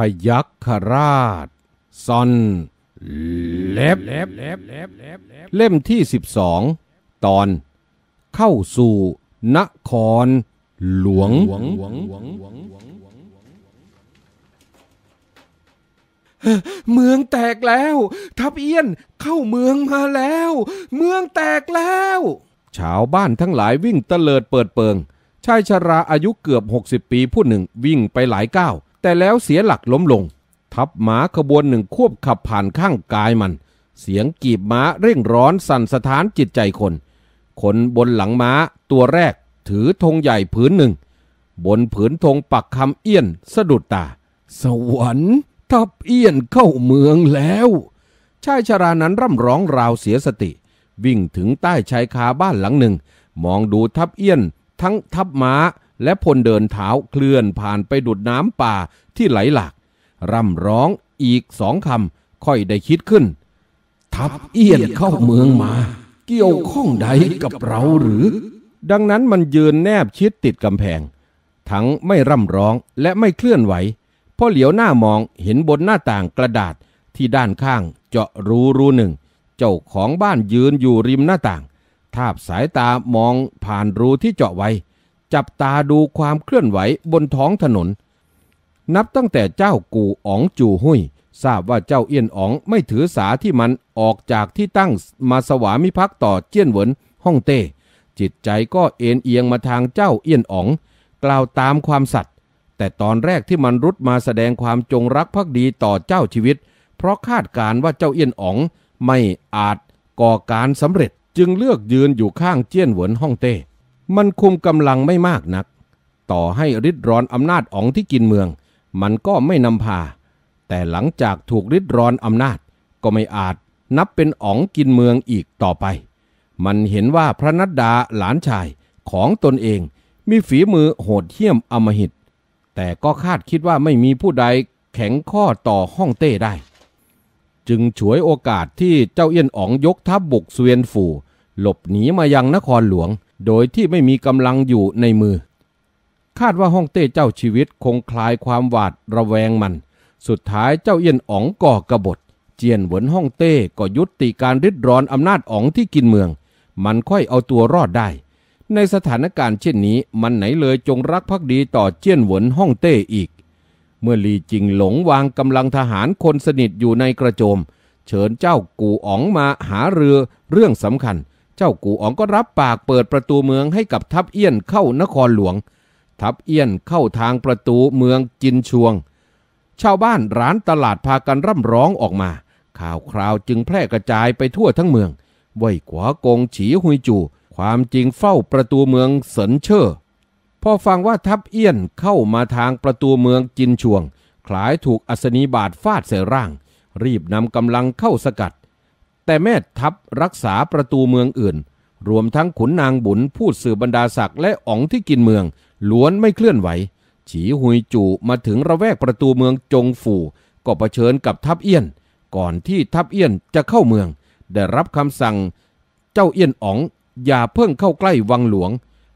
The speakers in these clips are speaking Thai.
พยัคฆราชซอน เล็บเล่มที่สิบองตอนเข้าสู่ นครหลวง เมืองแตกแล้ว ทับเอี้ยน เข้าเมืองมาแล้ว เมืองแตกแล้ว ชาวบ้านทั้งหลายวิ่งเตลิดเปิดเปิงชายชราอายุเกือบ 60 ปี ผู้หนึ่งวิ่งไปหลายก้าวแต่แล้วเสียหลักล้มลง ทับหมาขบวนหนึ่งควบขับผ่านข้างกายมัน เสียงกีบม้าเร่งร้อนสั่นสะท้านจิตใจคนคนบนหลังม้าตัวแรก ถือธงใหญ่ผืนหนึ่ง บนผืนธงปักคำเอี้ยนสะดุดตา สวรรค์ทับเอี้ยนเข้าเมืองแล้วชายชรานั้นร่ำร้องราวเสียสติ วิ่งถึงใต้ชายคาบ้านหลังหนึ่ง มองดูทับเอี้ยนทั้งทับม้าและพลเดินเท้าเคลื่อนผ่านไปดุดน้ำป่าที่ไหลหลากร่ำร้องอีกสองคำค่อยได้คิดขึ้น ทับเอียนเข้าเมืองมา เกี่ยวข้องใดกับเราหรือ ดังนั้นมันยืนแนบชิดติดกำแพงทั้งไม่ร่ำร้องและไม่เคลื่อนไหวพอเหลียวหน้ามองเห็นบนหน้าต่างกระดาษที่ด้านข้างเจาะรูรูหนึ่ง เจ้าของบ้านยืนอยู่ริมหน้าต่าง ทาบสายตามองผ่านรูที่เจาะไว้จับตาดูความเคลื่อนไหวบนท้องถนน นับตั้งแต่เจ้ากูอ๋องจูหุยทราบว่าเจ้าเอี้ยนอ๋องไม่ถือสาที่มันออกจากที่ตั้งมาสวามิภักดิ์ต่อเจี้ยนเหวินฮ่องเต้จิตใจก็เอ็นเอียงมาทางเจ้าเอี้ยนอ๋อง กล่าวตามความสัตย์แต่ตอนแรกที่มันรุดมาแสดงความจงรักภักดีต่อเจ้าชีวิต เพราะคาดการว่าเจ้าเอี้ยนอ๋องไม่อาจก่อการสำเร็จ จึงเลือกยืนอยู่ข้างเจี้ยนเหวินฮ่องเต้มันคุมกำลังไม่มากนัก ต่อให้ริดรอนอำนาจองที่กินเมือง มันก็ไม่นำพา แต่หลังจากถูกริดรอนอำนาจ ก็ไม่อาจนับเป็นอองกินเมืองอีกต่อไป มันเห็นว่าพระนัดดาหลานชายของตนเองมีฝีมือโหดเหี้ยมอมหิต แต่ก็คาดคิดว่าไม่มีผู้ใดแข็งข้อต่อห้องเต้ได้ จึงฉวยโอกาสที่เจ้าเอี้ยนอองยกทัพบบุกเซวียนฝูหลบหนีมายังนครหลวงโดยที่ไม่มีกำลังอยู่ในมือ คาดว่าฮ่องเต้เจ้าชีวิตคงคลายความหวาดระแวงมัน สุดท้ายเจ้าเอี้ยนอ๋องก่อกระบฏเจียนหวนฮ่องเต้ก็ยุติการริดรอนอำนาจอ๋องที่กินเมือง มันค่อยเอาตัวรอดได้ ในสถานการณ์เช่นนี้มันไหนเลยจงรักภักดีต่อเจียนหวนฮ่องเต้อีก เมื่อลีจิงหลงวางกำลังทหารคนสนิทอยู่ในกระโจมเชิญเจ้ากูอ๋องมาหาเรือเรื่องสำคัญเจ้ากูอ๋องก็รับปากเปิดประตูเมืองให้กับทัพเอี้ยนเข้านครหลวง ทัพเอี้ยนเข้าทางประตูเมืองจินชวง ชาวบ้านร้านตลาดพากันร่ำร้องออกมา ข่าวคราวจึงแพร่กระจายไปทั่วทั้งเมืองว่ยขวากงฉีหุยจูความจริงเฝ้าประตูเมืองเสินเชรอพอฟังว่าทัพเอี้ยนเข้ามาทางประตูเมืองจินชวงคล้ายถูกอัศนีบาดฟาดใส่ร่าง รีบนำกำลังเข้าสกัดแต่แม่ทัพรักษาประตูเมืองอื่น รวมทั้งขุนนางบุญผู้สื่อบรรดาศักดิ์และอ๋องที่กินเมืองล้วนไม่เคลื่อนไหว ฉีหุยจู่มาถึงระแวกประตูเมืองจงฝู่ก็เผชิญกับทัพเอี้ยน ก่อนที่ทัพเอี้ยนจะเข้าเมือง ได้รับคำสั่ง เจ้าเอี้ยนอ๋องอย่าเพิ่งเข้าใกล้วังหลวง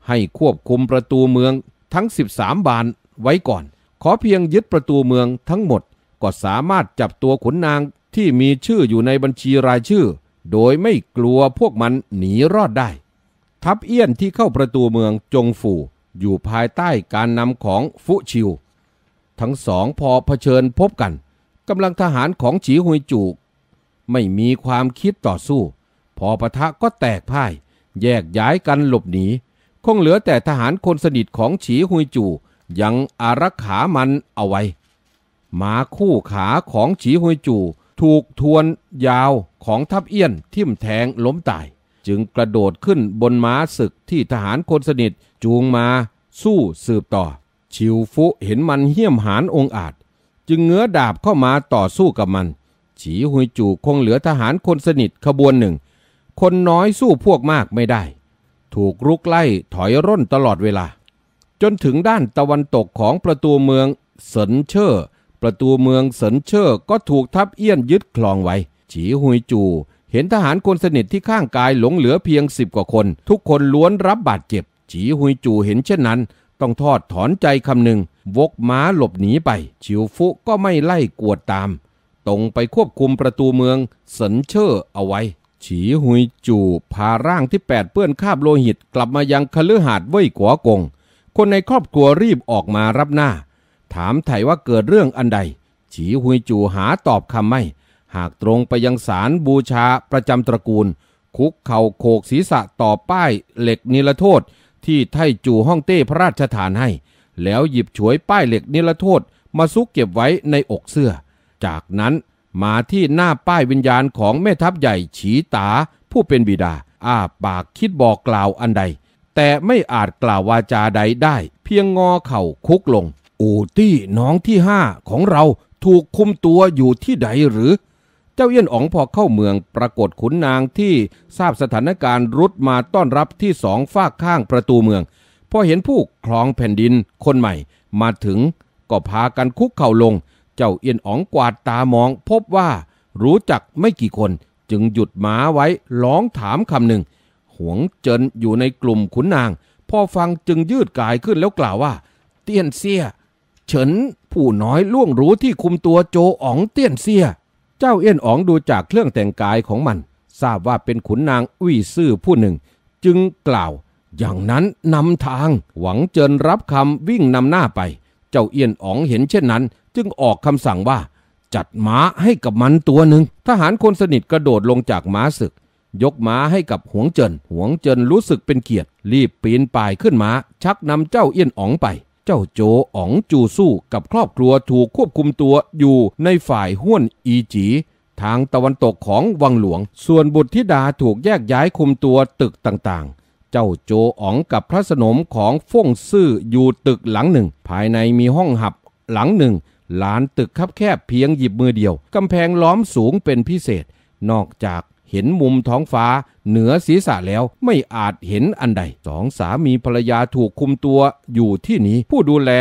ให้ควบคุมประตูเมืองทั้ง 13 บาน ไว้ก่อน ขอเพียงยึดประตูเมืองทั้งหมดก็สามารถจับตัวขุนนางที่มีชื่ออยู่ในบัญชีรายชื่อ โดยไม่กลัวพวกมันหนีรอดได้ ทัพเอี้ยนที่เข้าประตูเมืองจงฝู อยู่ภายใต้การนำของฟุชิว ทั้งสองพอเผชิญพบกันกำลังทหารของฉีหุยจูไม่มีความคิดต่อสู้ พอปะทะก็แตกพ่าย แยกย้ายกันหลบหนีคงเหลือแต่ทหารคนสนิทของฉีหุยจูยังอารักขามันเอาไว้หมาคู่ขาของฉีหุยจูถูกทวนยาวของทัพเอี้ยนทิ่มแทงล้มตาย จึงกระโดดขึ้นบนม้าศึกที่ทหารคนสนิทจูงมาสู้สืบต่อชิวฟุเห็นมันเหี้ยมหานองอาจ จึงเงื้อดาบเข้ามาต่อสู้กับมัน ฉีหุยจูคงเหลือทหารคนสนิทขบวนหนึ่ง คนน้อยสู้พวกมากไม่ได้ ถูกรุกไล่ถอยร่นตลอดเวลา จนถึงด้านตะวันตกของประตูเมืองเสินเชอร์ประตูเมืองเสินเชอร์ก็ถูกทับเอี้ยนยึดคลองไว้ ฉีหุยจูเห็นทหารคนสนิทที่ข้างกายหลงเหลือเพียงสิบกว่าคน ทุกคนล้วนรับบาดเจ็บ ฉีหุยจูเห็นเช่นนั้น ต้องทอดถอนใจคำหนึ่งวกม้าหลบหนีไปชิวฟุก็ไม่ไล่กวดตาม ตรงไปควบคุมประตูเมืองสันเชอร์เอาไว้ ฉีหุยจูพาร่างที่แปดเปื้อนคาบโลหิตกลับมายังคฤหาสน์เว่ยกัวกง คนในครอบครัวรีบออกมารับหน้าถามไถ่ว่าเกิดเรื่องอันใด ฉีหุยจู่หาตอบคำไม่ หากตรงไปยังศาลบูชาประจำตระกูล คุกเข่าโขกศีรษะต่อป้ายเหล็กนิรโทษที่ไทจู่ห้องเต้พระราชฐานให้ แล้วหยิบฉวยป้ายเหล็กนิรโทษมาซุกเก็บไว้ในอกเสื้อ จากนั้นมาที่หน้าป้ายวิญญาณของแม่ทัพใหญ่ฉีตาผู้เป็นบิดา อ้าปากคิดบอกกล่าวอันใด แต่ไม่อาจกล่าววาจาใดได้ เพียงงอเข่าคุกลงอูตี้น้องที่ห้าของเราถูกคุมตัวอยู่ที่ใดหรือ เจ้าเอี้ยนอ๋องพอเข้าเมืองปรากฏขุนนางที่ทราบสถานการณ์รุดมาต้อนรับที่สองฝากข้างประตูเมืองพอเห็นผู้ครองแผ่นดินคนใหม่ มาถึงก็พากันคุกเข่าลง เจ้าเอี้ยนอ๋องกวาดตามองพบว่า รู้จักไม่กี่คนจึงหยุดม้าไว้ร้องถามคำหนึ่งหวงเจินอยู่ในกลุ่มขุนนาง พอฟังจึงยืดกายขึ้นแล้วกล่าวว่า เตี้ยนเสี้ยเฉินผู้น้อยล่วงรู้ที่คุมตัวโจอ๋องเตี้ยนเสียเจ้าเอี้ยนอ๋องดูจากเครื่องแต่งกายของมัน ทราบว่าเป็นขุนนางวี่ซื่อผู้หนึ่ง จึงกล่าว อย่างนั้นนำทาง หวังเจินรับคำวิ่งนำหน้าไป เจ้าเอี้ยนอ๋องเห็นเช่นนั้น จึงออกคำสั่งว่า จัดม้าให้กับมันตัวหนึ่งทหารคนสนิทกระโดดลงจากม้าศึก ยกม้าให้กับหวงเจินหวงเจินรู้สึกเป็นเกียรติรีบปีนป่ายขึ้นม้า ชักนำเจ้าเอี้ยนอ๋องไปเจ้าโจอ๋องจูสู้กับครอบครัวถูกควบคุมตัวอยู่ในฝ่ายห้วนอีจี ทางตะวันตกของวังหลวง ส่วนบุตรธิดาถูกแยกย้ายคุมตัวตึกต่างๆ เจ้าโจอ๋องกับพระสนมของฟ่งซื่ออยู่ตึกหลังหนึ่ง ภายในมีห้องหับหลังหนึ่งลานตึกคับแคบเพียงหยิบมือเดียวกำแพงล้อมสูงเป็นพิเศษ นอกจากเห็นมุมท้องฟ้า เหนือศีรษะแล้วไม่อาจเห็นอันใดสองสามีภรรยาถูกคุมตัวอยู่ที่นี้ ผู้ดูแล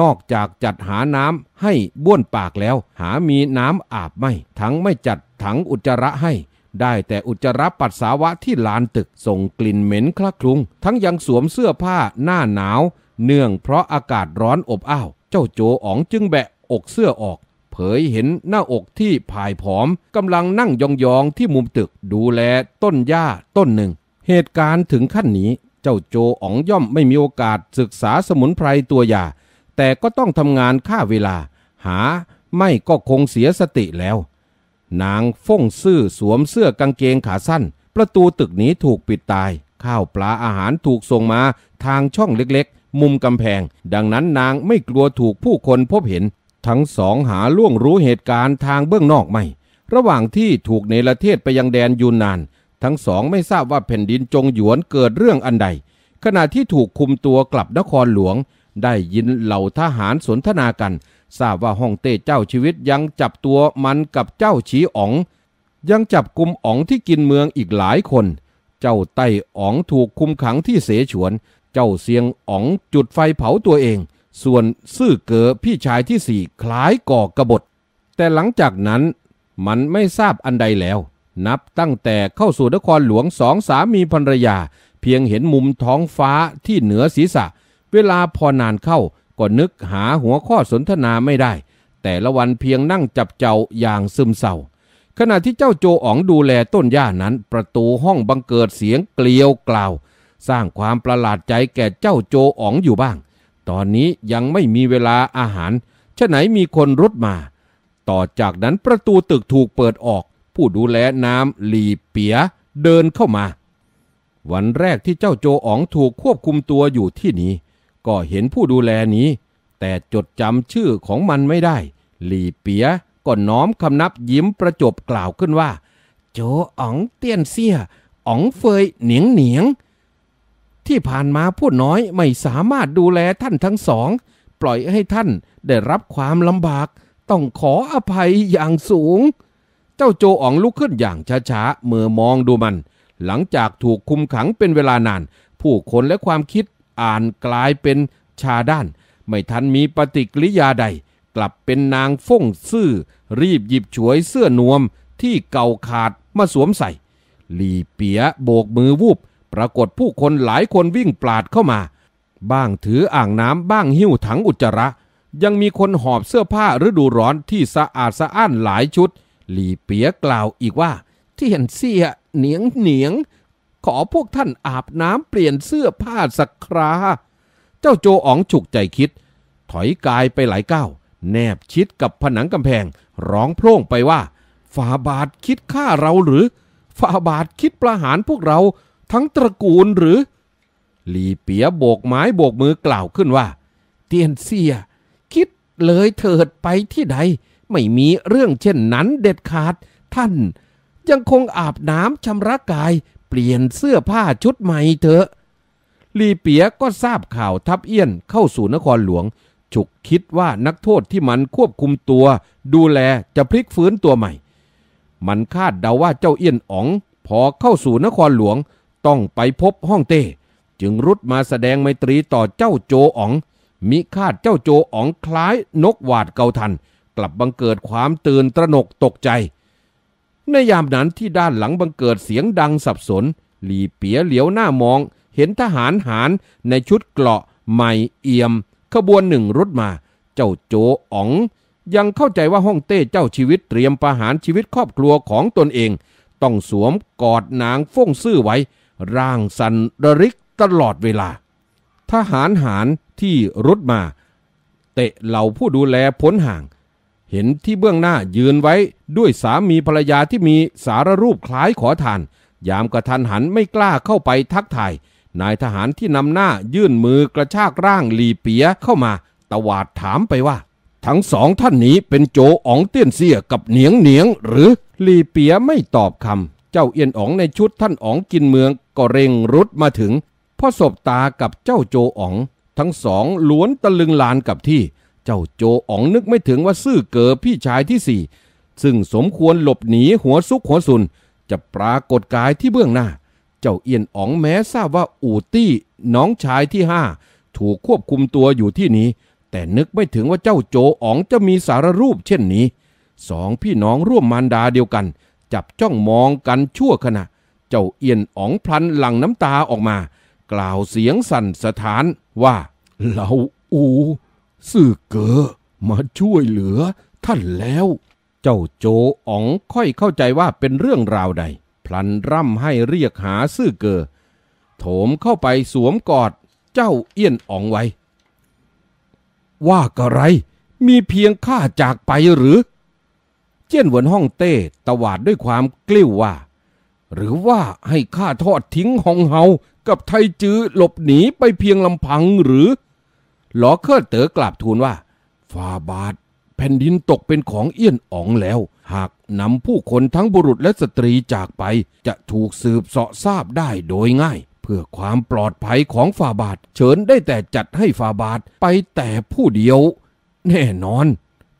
นอกจากจัดหาน้ำให้บ้วนปากแล้ว หามีน้ำอาบไม่ทั้งไม่จัดถังอุจจาระให้ ได้แต่อุจจาระปัสสาวะที่ลานตึกส่งกลิ่นเหม็นคละคลุ้งทั้งยังสวมเสื้อผ้าหน้าหนาวเนื่องเพราะอากาศร้อนอบอ้าว เจ้าโจอ๋องจึงแบะอกเสื้อออกเผยเห็นหน้าอกที่ผายผอมกำลังนั่งยองๆที่มุมตึกดูแลต้นหญ้าต้นหนึ่ง เหตุการณ์ถึงขั้นนี้ เจ้าโจอ๋องย่อมไม่มีโอกาสศึกษาสมุนไพรตัวยาแต่ก็ต้องทำงานค่าเวลา หาไม่ก็คงเสียสติแล้ว นางฟงซื่อสวมเสื้อกางเกงขาสั้น ประตูตึกนี้ถูกปิดตาย ข้าวปลาอาหารถูกส่งมาทางช่องเล็กๆ มุมกำแพง ดังนั้นนางไม่กลัวถูกผู้คนพบเห็นทั้งสองหาล่วงรู้เหตุการณ์ทางเบื้องนอกไม่ ระหว่างที่ถูกเนรเทศไปยังแดนยูนนาน ทั้งสองไม่ทราบว่าแผ่นดินจงหยวนเกิดเรื่องอันใด ขณะที่ถูกคุมตัวกลับนครหลวง ได้ยินเหล่าทหารสนทนากันทราบว่าฮ่องเต้เจ้าชีวิตยังจับตัวมันกับเจ้าฉีอ๋องยังจับกลุ่มอ๋องที่กินเมืองอีกหลายคน เจ้าไต้อ๋องถูกคุมขังที่เสฉวน เจ้าเสียงอ๋องจุดไฟเผาตัวเองส่วนซื่อเก๋อพี่ชายที่สี่คล้ายก่อกระบฏ แต่หลังจากนั้นมันไม่ทราบอันใดแล้ว นับตั้งแต่เข้าสู่นครหลวงสองสามีภรรยา เพียงเห็นมุมท้องฟ้าที่เหนือศีรษะ เวลาพอนานเข้าก็นึกหาหัวข้อสนทนาไม่ได้ แต่ละวันเพียงนั่งจับเจ้าอย่างซึมเศร้าขณะที่เจ้าโจอ๋องดูแลต้นหญ้านั้น ประตูห้องบังเกิดเสียงเกลียวกล่าว สร้างความประหลาดใจแก่เจ้าโจอ๋องอยู่บ้างตอนนี้ยังไม่มีเวลาอาหารฉะไหนมีคนรุดมา ต่อจากนั้นประตูตึกถูกเปิดออก ผู้ดูแลน้ำหลีเปีย เดินเข้ามา วันแรกที่เจ้าโจอ๋องถูกควบคุมตัวอยู่ที่นี้ ก็เห็นผู้ดูแลนี้ แต่จดจำชื่อของมันไม่ได้ หลีเปียก็น้อมคำนับยิ้มประจบกล่าวขึ้นว่า โจอ๋องเตี้ยนเสียอ๋องเฟยเหนียงเหนียงที่ผ่านมาผู้น้อยไม่สามารถดูแลท่านทั้งสอง ปล่อยให้ท่านได้รับความลำบาก ต้องขออภัยอย่างสูง เจ้าโจอ๋องลุกขึ้นอย่างช้าๆเมื่อมองดูมัน หลังจากถูกคุมขังเป็นเวลานาน ผู้คนและความคิดอ่านกลายเป็นชาด้าน ไม่ทันมีปฏิกิริยาใด กลับเป็นนางฟงซื่อรีบหยิบฉวยเสื้อนวมที่เก่าขาดมาสวมใส่หลีเปียโบกมือวูบปรากฏผู้คนหลายคนวิ่งปลาดเข้ามา บ้างถืออ่างน้ำ บ้างหิ้วถังอุจจาระ ยังมีคนหอบเสื้อผ้าฤดูร้อนที่สะอาดสะอ้านหลายชุด หลีเปียกล่าวอีกว่าเทียนเสียเหนียงเหนียง ขอพวกท่านอาบน้ำเปลี่ยนเสื้อผ้าสักครา เจ้าโจอ๋องฉุกใจคิด ถอยกายไปหลายก้าว แนบชิดกับผนังกำแพง ร้องโพร่งไปว่าฝ่าบาทคิดฆ่าเราหรือฝ่าบาทคิดประหารพวกเราทั้งตระกูลหรือ หลีเปียโบกไม้โบกมือกล่าวขึ้นว่า เตียนเซีย คิดเลยเถิดไปที่ใด ไม่มีเรื่องเช่นนั้นเด็ดขาด ท่าน ยังคงอาบน้ำชำระกายเปลี่ยนเสื้อผ้าชุดใหม่เถอะลีเปียก็ทราบข่าวทับเอี้ยนเข้าสู่นครหลวงฉุกคิดว่านักโทษที่มันควบคุมตัว ดูแลจะพลิกฟื้นตัวใหม่ มันคาดเดาว่าเจ้าเอี้ยนอ๋องพอเข้าสู่นครหลวงต้องไปพบห้องเต้ จึงรุดมาแสดงไมตรีต่อเจ้าโจอ๋องมิคาดเจ้าโจอ๋องคล้ายนกหวาดเกาทัน กลับบังเกิดความตื่นตระหนกตกใจในยามนั้นที่ด้านหลังบังเกิดเสียงดังสับสนหลีเปียเหลียวหน้ามอง เห็นทหารหารในชุดเกราะใหม่เอี่ยม ขบวนหนึ่งรุดมา เจ้าโจอ๋องยังเข้าใจว่าฮ่องเต้เจ้าชีวิตเตรียมประหารชีวิตครอบครัวของตนเอง ต้องสวมกอดนางฟงซื่อไว้ร่างสันระริกตลอดเวลา ทหารหารที่รุดมาเตะเหล่าผู้ดูแลพ้นห่าง เห็นที่เบื้องหน้ายืนไว้ด้วยสามีภรรยาที่มีสารรูปคล้ายขอทาน ยามกระทันหันไม่กล้าเข้าไปทักทาย นายทหารที่นำหน้ายื่นมือกระชากร่างหลีเปียเข้ามา ตวาดถามไปว่า ทั้งสองท่านนี้เป็นโจอ๋องเตี้ยนเสียกับเหนียงเหนียง หรือลีเปียไม่ตอบคำเจ้าเอียนอ๋องในชุดท่านอ๋องกินเมืองก็เร่งรุดมาถึงพอสบตากับเจ้าโจอ๋อง ทั้งสองล้วนตะลึงลานกับที่ เจ้าโจอ๋องนึกไม่ถึงว่าซื่อเกอพี่ชายที่สี่ซึ่งสมควรหลบหนีหัวซุกหัวซุนจะปรากฏกายที่เบื้องหน้า เจ้าเอียนอ๋องแม้ทราบว่าอู่ตี้ น้องชายที่ห้าถูกควบคุมตัวอยู่ที่นี้ แต่นึกไม่ถึงว่าเจ้าโจอ๋องจะมีสารรูปเช่นนี้สองพี่น้องร่วมมารดาเดียวกันจับจ้องมองกันชั่วขณะ เจ้าเอียนอ๋องพลันหลั่งน้ำตาออกมา กล่าวเสียงสั่นสะท้านว่าเหลาอูสื่อเกอมาช่วยเหลือ ท่านแล้ว เจ้าโจอ๋องค่อยเข้าใจว่าเป็นเรื่องราวใดพลันร่ำให้เรียกหาซื่อเกอโถมเข้าไปสวมกอดเจ้าเอี้ยนอ๋องไว้ ว่ากะไรมีเพียงข้าจากไปหรือเจี้ยนหวนห้องเต้ตวาดด้วยความกลิ้วว่า หรือว่าให้ข้าทอดทิ้งหองเฮากับไทจื้อหลบหนีไปเพียงลำพังหรือหลอเคิดเต๋อกราบทูลว่า ฟาบาทแผ่นดินตกเป็นของเอี้ยนอ๋องแล้ว หากนำผู้คนทั้งบุรุษและสตรีจากไป จะถูกสืบเสาะทราบได้โดยง่าย เพื่อความปลอดภัยของฟาบาทเชิญได้แต่จัดให้ฟาบาทไปแต่ผู้เดียว แน่นอน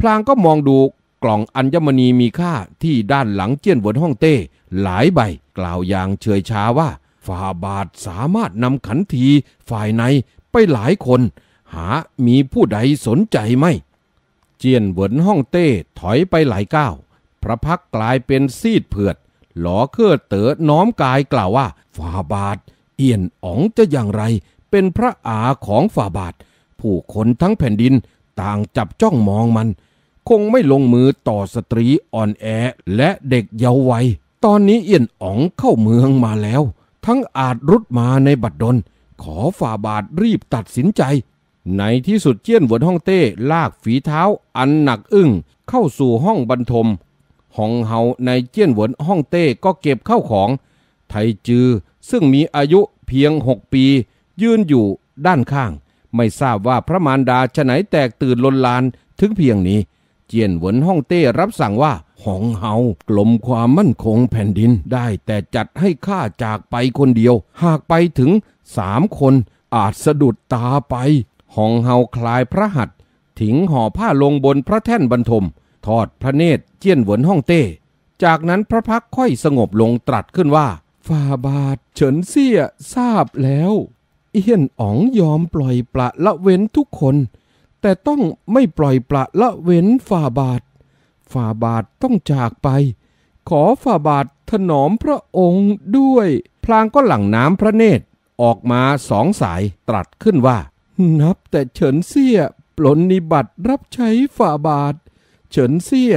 พลางก็มองดูกล่องอัญมณีมีค่าที่ด้านหลังเจียนเวนฮ่องเต้หลายใบกล่าวอย่างเฉยชาว่า ฝ่าบาทสามารถนำขันทีฝ่ายในไปหลายคน หามีผู้ใดสนใจไหมเจียนเหวินฮ่องเต้ถอยไปหลายก้าวพระพักกลายเป็นซีดเผือดหลอเครือเต๋อน้อมกายกล่าวว่า ฝ่าบาท เอียนอ๋องจะอย่างไร เป็นพระอาของฝ่าบาทผู้คนทั้งแผ่นดินต่างจับจ้องมองมันคงไม่ลงมือต่อสตรีอ่อนแอและเด็กเยาว์วัย ตอนนี้เอี่ยนอ๋องเข้าเมืองมาแล้ว ทั้งอาจรุดมาในบัดดล ขอฝ่าบาทรีบตัดสินใจ ในที่สุดเจี้ยนหวนห้องเต้ลากฝีเท้า อันหนักอึ้งเข้าสู่ห้องบรรทม ห้องเฮาในเจี้ยนหวนห้องเต้ก็เก็บเข้าของ ไทจือซึ่งมีอายุเพียงหกปี ยืนอยู่ด้านข้าง ไม่ทราบว่าพระมารดาจะไหนแตกตื่นลนลานถึงเพียงนี้เจียนเหวินฮ่องเต้รับสั่งว่าหองเฮากลมความมั่นคงแผ่นดินได้แต่จัดให้ข้าจากไปคนเดียว หากไปถึงสามคนอาจสะดุดตาไปหองเฮาคลายพระหัตถ์ถิงห่อผ้าลงบนพระแท่นบรรทม ทอดพระเนตรเจียนเหวินฮ่องเต้จากนั้นพระพักค่อยสงบลงตรัสขึ้นว่าฝ่าบาทเฉินเสียทราบแล้วเอี้ยนอ๋องยอมปล่อยปละละเว้นทุกคนแต่ต้องไม่ปล่อยปละละเว้นฝ่าบาท ฝ่าบาทต้องจากไป ขอฝ่าบาทถนอมพระองค์ด้วย พลางก็หลั่งน้ำพระเนตร ออกมาสองสายตรัสขึ้นว่า นับแต่เฉินเสี้ยปลนนิบัติรับใช้ฝ่าบาท เฉินเสี้ย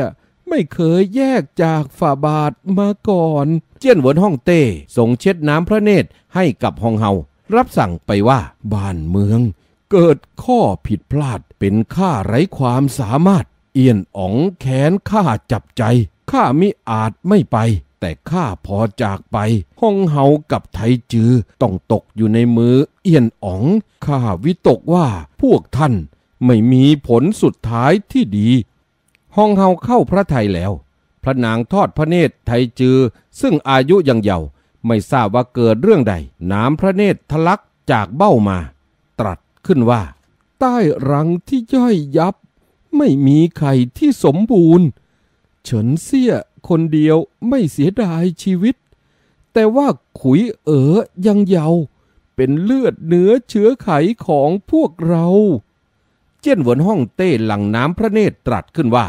ไม่เคยแยกจากฝ่าบาทมาก่อน เจี้ยนหวนห้องเต้ส่งเช็ดน้ำพระเนตรให้กับฮองเฮา รับสั่งไปว่าบ้านเมืองเกิดข้อผิดพลาดเป็นข้าไร้ความสามารถ เอียนอ๋องแขนข้าจับใจ ข้ามิอาจไม่ไป แต่ข้าพอจากไปห้องเฮากับไทจือต้องตกอยู่ในมือเอียนอ๋อง ข้าวิตกว่าพวกท่านไม่มีผลสุดท้ายที่ดีห้องเฮาเข้าพระไทยแล้ว พระนางทอดพระเนตรไทจือ ซึ่งอายุยังเยาว์ไม่ทราบว่าเกิดเรื่องใด น้ำพระเนตรทะลักจากเบ้ามาขึ้นว่า ใต้รังที่ย่อยยับ ไม่มีไข่ที่สมบูรณ์เฉินเสี้ยคนเดียวไม่เสียดายชีวิต แต่ว่าขุยเอ๋อยังเยา เป็นเลือดเนื้อเชื้อไขของพวกเรา เจี้ยนหวนห้องเต้หลังน้ำพระเนตรตรัสขึ้นว่า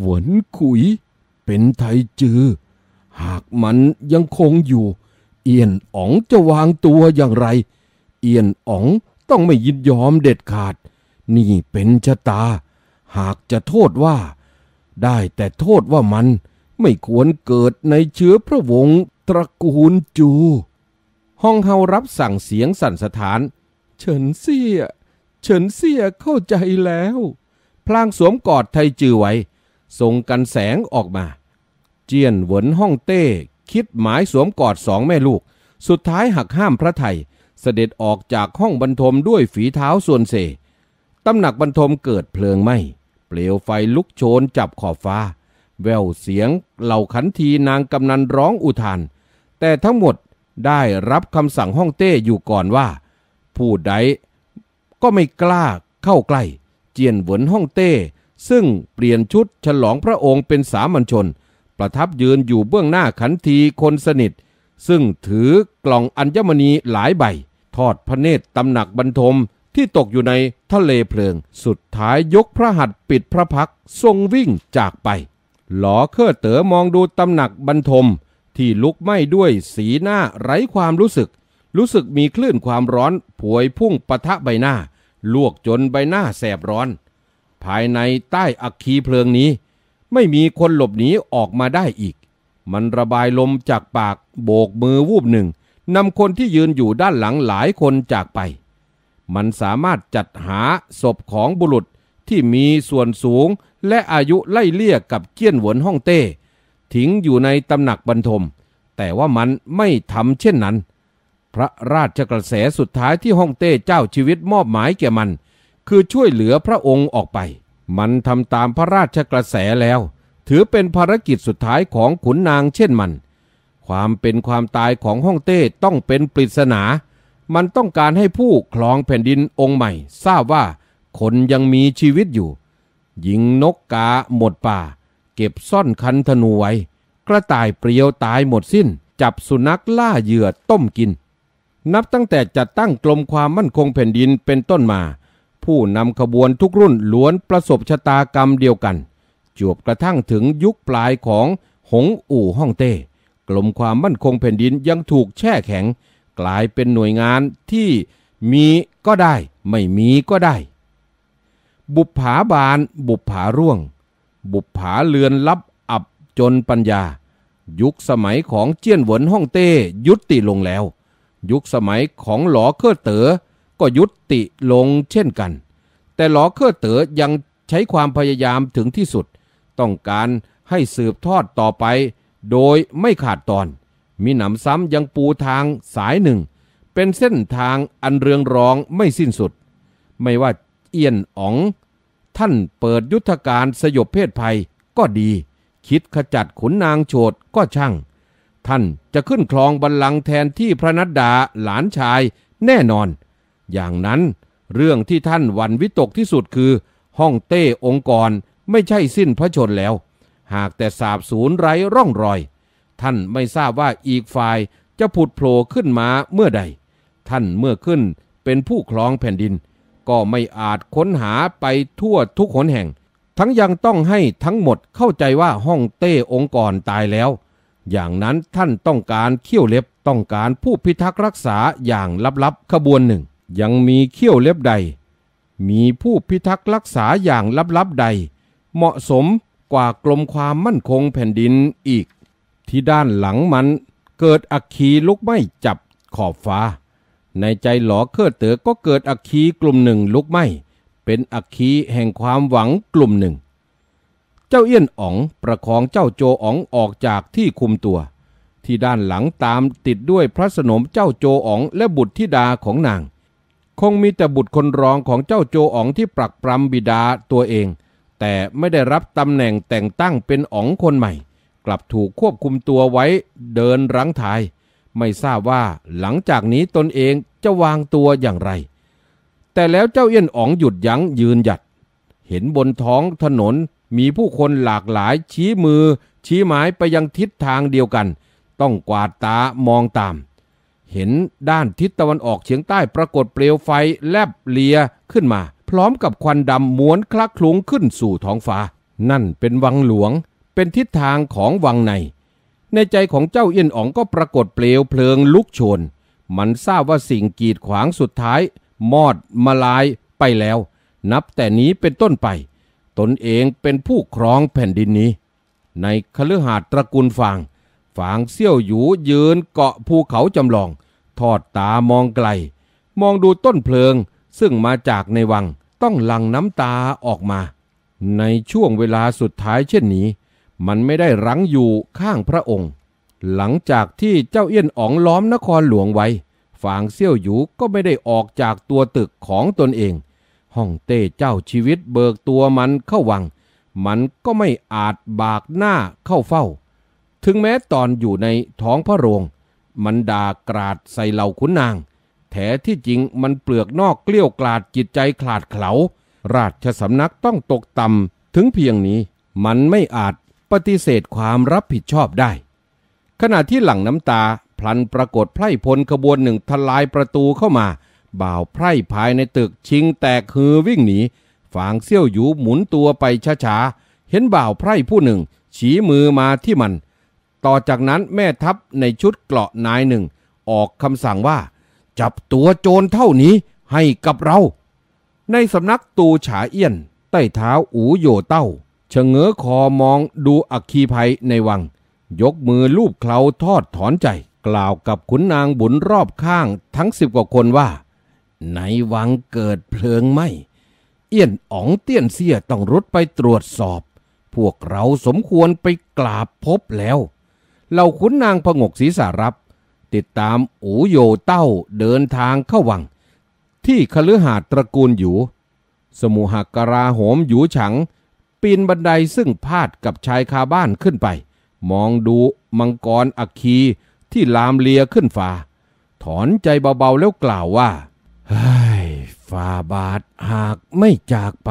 หวนขุยเป็นไทจือ หากมันยังคงอยู่ เอียนอ๋องจะวางตัวอย่างไร เอียนอ๋องต้องไม่ยินยอมเด็ดขาด นี่เป็นชะตา หากจะโทษว่า ได้แต่โทษว่ามันไม่ควรเกิดในเชื้อพระวงศ์ตระกูลจู ห้องเฮารับสั่งเสียงสั่นสถาน เฉินเสียเฉินเสียเข้าใจแล้ว พลางสวมกอดไทจือไว้ส่งกันแสงออกมา เจียนเหวินห้องเต้คิดหมายสวมกอดสองแม่ลูก สุดท้ายหักห้ามพระไทยเสด็จออกจากห้องบรรทมด้วยฝีเท้าส่วนเสตำหนักบรรทมเกิดเพลิงไหม เปลวไฟลุกโชนจับขอบฟ้า แววเสียงเหล่าขันทีนางกำนันร้องอุทาน แต่ทั้งหมดได้รับคำสั่งห้องเต้อยู่ก่อนว่า ผู้ใดก็ไม่กล้าเข้าใกล้ เจียนหวนห้องเต้ ซึ่งเปลี่ยนชุดฉลองพระองค์เป็นสามัญชน ประทับยืนอยู่เบื้องหน้าขันทีคนสนิท ซึ่งถือกล่องอัญมณีหลายใบทอดพระเนตรตำหนักบรรทมที่ตกอยู่ในทะเลเพลิงสุดท้ายยกพระหัตถ์ปิดพระพักทรงวิ่งจากไป หลอเคอเต๋อมองดูตำหนักบรรทมที่ลุกไหม้ด้วยสีหน้าไร้ความรู้สึก รู้สึกมีคลื่นความร้อนผวยพุ่งปะทะใบหน้าลวกจนใบหน้าแสบร้อน ภายในใต้อักคีเพลิงนี้ไม่มีคนหลบหนีออกมาได้อีก มันระบายลมจากปากโบกมือวูบหนึ่งนำคนที่ยืนอยู่ด้านหลังหลายคนจากไป มันสามารถจัดหาศพของบุรุษที่มีส่วนสูงและอายุไล่เลี่ยกับเกี้ยนหวนห้องเต้ทิ้งอยู่ในตำหนักบรรทม แต่ว่ามันไม่ทำเช่นนั้น พระราชกระแสสุดท้ายที่ห้องเต้เจ้าชีวิตมอบหมายแก่มัน คือช่วยเหลือพระองค์ออกไป มันทำตามพระราชกระแสแล้ว ถือเป็นภารกิจสุดท้ายของขุนนางเช่นมันความเป็นความตายของฮ่องเต้ต้องเป็นปริศนา มันต้องการให้ผู้คลองแผ่นดินองค์ใหม่ ทราบว่าคนยังมีชีวิตอยู่ยิงนกกาหมดป่า เก็บซ่อนคันธนูไว้ กระต่ายเปรียวตายหมดสิ้น จับสุนัขล่าเหยื่อต้มกิน นับตั้งแต่จัดตั้งกลมความมั่นคงแผ่นดินเป็นต้นมา ผู้นำขบวนทุกรุ่นล้วนประสบชะตากรรมเดียวกัน จวบกระทั่งถึงยุคปลายของหงอู่ฮ่องเต้ลมความมั่นคงแผ่นดินยังถูกแช่แข็งกลายเป็นหน่วยงานที่มีก็ได้ไม่มีก็ได้ บุปผาบานบุปผาร่วง บุปผาเลือนลับอับจนปัญญา ยุคสมัยของเจี้ยนหวนฮ่องเต้ยุติลงแล้ว ยุคสมัยของหลอเคอเต๋อก็ยุติลงเช่นกัน แต่หลอเคอเต๋อยังใช้ความพยายามถึงที่สุด ต้องการให้สืบทอดต่อไปโดยไม่ขาดตอน มีหนำซ้ำยังปูทางสายหนึ่ง เป็นเส้นทางอันเรืองรองไม่สิ้นสุด ไม่ว่าเอียนอ๋อง ท่านเปิดยุทธการสยบเพศภัยก็ดี คิดขจัดขุนนางโฉดก็ช่าง ท่านจะขึ้นคลองบัลลังก์แทนที่พระนัดดาหลานชายแน่นอน อย่างนั้นเรื่องที่ท่านวันวิตกที่สุดคือ ห้องเต้องค์กรไม่ใช่สิ้นพระชนแล้วหากแต่สาบสูญไร้ร่องรอย ท่านไม่ทราบว่าอีกฝ่ายจะผุดโผล่ขึ้นมาเมื่อใด ท่านเมื่อขึ้นเป็นผู้คลองแผ่นดิน ก็ไม่อาจค้นหาไปทั่วทุกหนแห่ง ทั้งยังต้องให้ทั้งหมดเข้าใจว่าห้องเต้องค์กรตายแล้ว อย่างนั้นท่านต้องการเขี้ยวเล็บต้องการผู้พิทักษ์รักษาอย่างลับๆขบวนหนึ่ง ยังมีเขี้ยวเล็บใด มีผู้พิทักษ์รักษาอย่างลับๆใด เหมาะสมกว่ากลมความมั่นคงแผ่นดินอีก ที่ด้านหลังมันเกิดอักคีลุกไหม้จับขอบฟ้า ในใจหลอเคิือเต๋อก็เกิดอักคีกลุ่มหนึ่งลุกไหม้เป็นอักคีแห่งความหวังกลุ่มหนึ่ง เจ้าเอี้ยนอ๋อง ประคองเจ้าโจอ๋องออกจากที่คุมตัว ที่ด้านหลังตามติดด้วยพระสนมเจ้าโจอ๋องและบุตรธิดาของนาง คงมีแต่บุตรคนรองของเจ้าโจอ๋องที่ปรักปรำบิดาตัวเองแต่ไม่ได้รับตำแหน่งแต่งตั้งเป็นองคงคนใหม่ กลับถูกควบคุมตัวไว้เดินรังทาย ไม่ทราบว่าหลังจากนี้ตนเองจะวางตัวอย่างไร แต่แล้วเจ้าเอี้ยนอ๋องหยุดยั้งยืนหยัด เห็นบนท้องถนนมีผู้คนหลากหลายชี้มือชี้หมายไปยังทิศทางเดียวกัน ต้องกวาดตามองตาม เห็นด้านทิศตะวันออกเฉียงใต้ปรากฏเปลวไฟแลบเลียขึ้นมาพร้อมกับควันดำม้วนคลักคลุ้งขึ้นสู่ท้องฟ้า นั่นเป็นวังหลวง เป็นทิศทางของวังใน ในใจของเจ้าเอี้ยนอ๋องก็ปรากฏเปลวเพลิงลุกโชน มันทราบว่าสิ่งกีดขวางสุดท้าย มอดมาลายไปแล้ว นับแต่นี้เป็นต้นไป ตนเองเป็นผู้ครองแผ่นดินนี้ ในคฤหาสน์ตระกูลฟาง ฝางเซี่ยวหยูยืนเกาะภูเขาจำลองทอดตามองไกล มองดูต้นเพลิง ซึ่งมาจากในวังต้องหลั่งน้ำตาออกมา ในช่วงเวลาสุดท้ายเช่นนี้ มันไม่ได้รั้งอยู่ข้างพระองค์ หลังจากที่เจ้าเอี้ยนอ๋องล้อมนครหลวงไว้ฝางเซี่ยวหยูก็ไม่ได้ออกจากตัวตึกของตนเองห้องเต้เจ้าชีวิตเบิกตัวมันเข้าวัง มันก็ไม่อาจบากหน้าเข้าเฝ้า ถึงแม้ตอนอยู่ในท้องพระโรงมันด่ากราดใส่เหล่าขุนนางแท้ที่จริงมันเปลือกนอกเกลี้ยกลาดจิตใจขลาดเขา ราชสำนักต้องตกต่ำถึงเพียงนี้มันไม่อาจปฏิเสธความรับผิดชอบได้ ขณะที่หลังน้ำตา พลันปรากฏไพร่พลขบวนหนึ่งทลายประตูเข้ามา บ่าวไพร่ภายในตึกชิงแตกฮือวิ่งหนีฝางเซี่ยวหยูหมุนตัวไปช้าชาเห็นบ่าวไพร่ผู้หนึ่งชี้มือมาที่มัน ต่อจากนั้นแม่ทัพในชุดเกราะนายหนึ่ง ออกคำสั่งว่าจับตัวโจรเท่านี้ให้กับเรา ในสำนักตูฉาเอี้ยน ใต้เท้าอูโยเต้าเฉงเง้อคอมองดูอักคีภัยในวัง ยกมือลูบเคลาทอดถอนใจ กล่าวกับขุนนางบุญรอบข้างทั้งสิบกว่าคนว่าในวังเกิดเพลิงไหมเอี้ยนอ๋องเตี้ยนเสียต้องรุดไปตรวจสอบ พวกเราสมควรไปกราบพบแล้วเหล่าขุนนางพงกศีสารับติดตามอูโยเต้าเดินทางเข้าวังที่คฤหาสน์ตระกูลอยู่ สมุหกราโหมอยู่ฉังปีนบันไดซึ่งพาดกับชายคาบ้านขึ้นไป มองดูมังกรอคีที่ลามเลียขึ้นฟ้าถอนใจเบาๆแล้วกล่าวว่าเฮ้ยฟ้าบาทหากไม่จากไป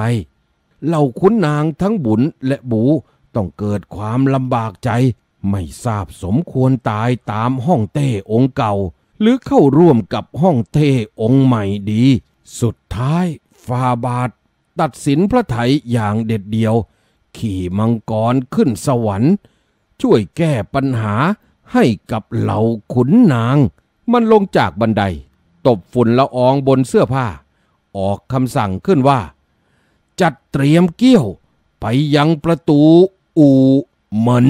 เหล่าคุนนางทั้งบุญและบูต้องเกิดความลำบากใจไม่ทราบสมควรตายตามห้องเต้องเก่า หรือเข้าร่วมกับห้องเต้องใหม่ดี สุดท้ายฟาบาทตัดสินพระไถยอย่างเด็ดเดียว ขี่มังกรขึ้นสวรรค์ ช่วยแก้ปัญหาให้กับเหล่าขุนนาง มันลงจากบันไดตบฝุ่นละอองบนเสื้อผ้า ออกคำสั่งขึ้นว่า จัดเตรียมเกี้ยว ไปยังประตูอู่ mẫn